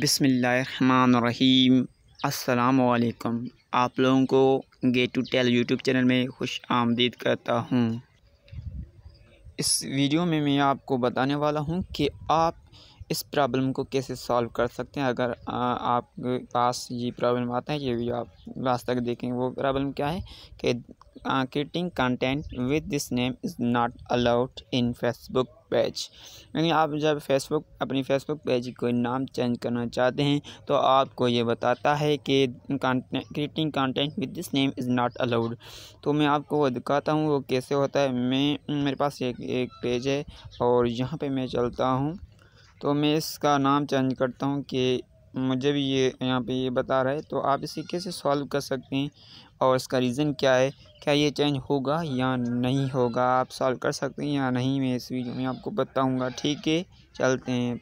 बिसमीम असलकम आप लोगों को get to tell YouTube channel में खुश आमदीद करता हूँ इस वीडियो में मैं आपको बताने वाला हूँ कि आप इस प्रॉब्लम को कैसे सॉल्व कर सकते हैं अगर आपके पास ये प्रॉब्लम आता है ये भी आप लास्ट तक देखें वो प्रॉब्लम क्या है कि creating content with this name is not allowed in Facebook page यानी आप जब फेसबुक अपनी फेसबुक पेज को नाम चेंज करना चाहते हैं तो आपको ये बताता है कि creating content with this name is not allowed तो मैं आपको वो दिखाता हूँ वो कैसे होता है मैं मेरे पास एक एक पेज है और यहाँ पे मैं चलता हूँ तो मैं इसका नाम चेंज करता हूँ कि मुझे भी ये यहाँ पे ये बता रहा है तो आप इसे कैसे सॉल्व कर सकते हैं और इसका रीज़न क्या है क्या ये चेंज होगा या नहीं होगा आप सॉल्व कर सकते हैं या नहीं मैं इस वीडियो में आपको बताऊँगा ठीक है चलते हैं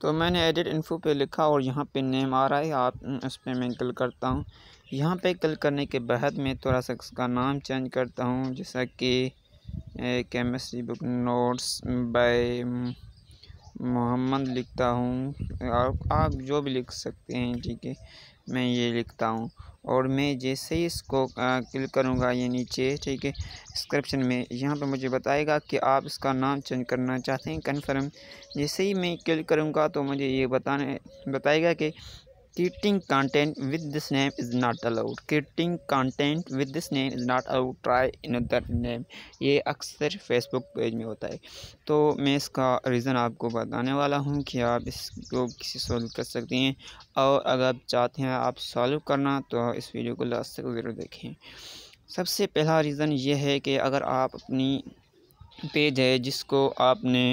तो मैंने एडिट इन्फो पे लिखा और यहाँ पे नेम आ रहा है आप उस पर मैं क्लिक करता हूँ यहाँ पे क्लिक करने के बाद मैं थोड़ा सा इसका नाम चेंज करता हूँ जैसा कि chemistry book notes by Mohammad लिखता हूँ आप जो भी लिख सकते हैं ठीक है मैं ये लिखता हूँ और मैं जैसे ही इसको क्लिक करूँगा ये नीचे ठीक है डिस्क्रिप्शन में यहाँ पे मुझे बताएगा कि आप इसका नाम चेंज करना चाहते हैं कन्फर्म जैसे ही मैं क्लिक करूँगा तो मुझे ये बताने बताएगा कि Creating content with this name is not allowed. Creating content with this name is not allowed. Try another name. ये अक्सर फेसबुक पेज में होता है तो मैं इसका रीज़न आपको बताने वाला हूँ कि आप इसको किसी सॉल्व कर सकते हैं और अगर आप चाहते हैं आप सॉल्व करना तो इस वीडियो को लास्ट तक ज़रूर देखें सबसे पहला रीज़न ये है कि अगर आप अपनी पेज है जिसको आपने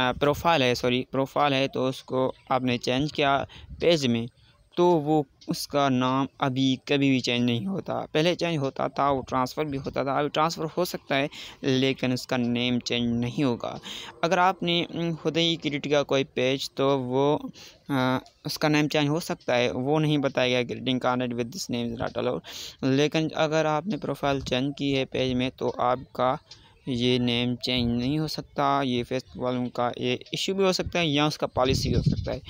प्रोफाइल है सॉरी प्रोफाइल है तो उसको आपने चेंज किया पेज में तो वो उसका नाम अभी कभी भी चेंज नहीं होता पहले चेंज होता था वो ट्रांसफ़र भी होता था अभी ट्रांसफ़र हो सकता है लेकिन उसका नेम चेंज नहीं होगा अगर आपने खुद ही क्रिएट किया कोई पेज तो वो आ, उसका नेम चेंज हो सकता है वो नहीं बताएगा greeting card with this name is not allowed लेकिन अगर आपने प्रोफाइल चेंज की है पेज में तो आपका ये नेम चेंज नहीं हो सकता ये वालों का ये इशू भी हो सकता है या उसका पॉलिसी हो सकता है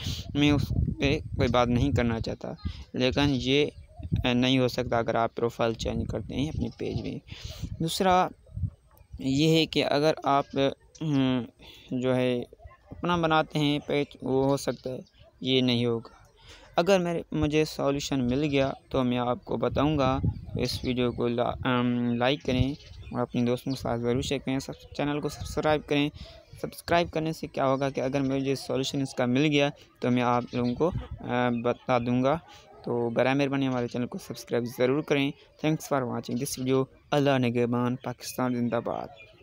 मैं उस पर कोई बात नहीं करना चाहता लेकिन ये नहीं हो सकता अगर आप प्रोफाइल चेंज करते हैं अपने पेज में दूसरा ये है कि अगर आप हम्म, जो है अपना बनाते हैं पेज वो हो सकता है ये नहीं होगा अगर मेरे मुझे सॉल्यूशन मिल गया तो मैं आपको बताऊंगा इस वीडियो को ला, लाइक करें और अपने दोस्तों के साथ ज़रूर शेयर करें सब चैनल को सब्सक्राइब करें सब्सक्राइब करने से क्या होगा कि अगर मुझे सॉल्यूशन इसका मिल गया तो मैं आप लोगों को बता दूंगा तो बर मेहरबानी हमारे चैनल को सब्सक्राइब ज़रूर करें thanks for watching this video Allah नगेबान पाकिस्तान जिंदाबाद